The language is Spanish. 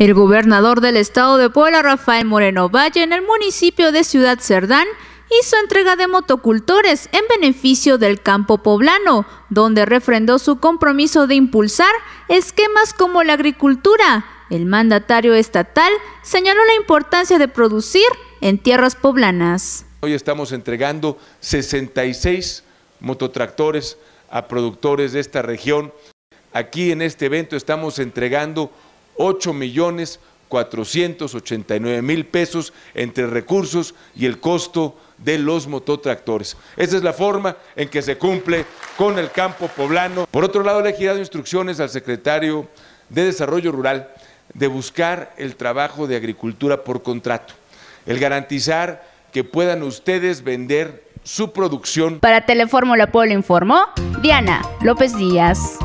El gobernador del estado de Puebla, Rafael Moreno Valle, en el municipio de Ciudad Cerdán, hizo entrega de motocultores en beneficio del campo poblano, donde refrendó su compromiso de impulsar esquemas como la agricultura. El mandatario estatal señaló la importancia de producir en tierras poblanas. Hoy estamos entregando 66 mototractores a productores de esta región. Aquí en este evento estamos entregando 8 millones 489 mil pesos entre recursos y el costo de los mototractores. Esa es la forma en que se cumple con el campo poblano. Por otro lado, le he girado instrucciones al secretario de Desarrollo Rural de buscar el trabajo de agricultura por contrato, el garantizar que puedan ustedes vender su producción. Para Telefórmula Pueblo, informó Diana López Díaz.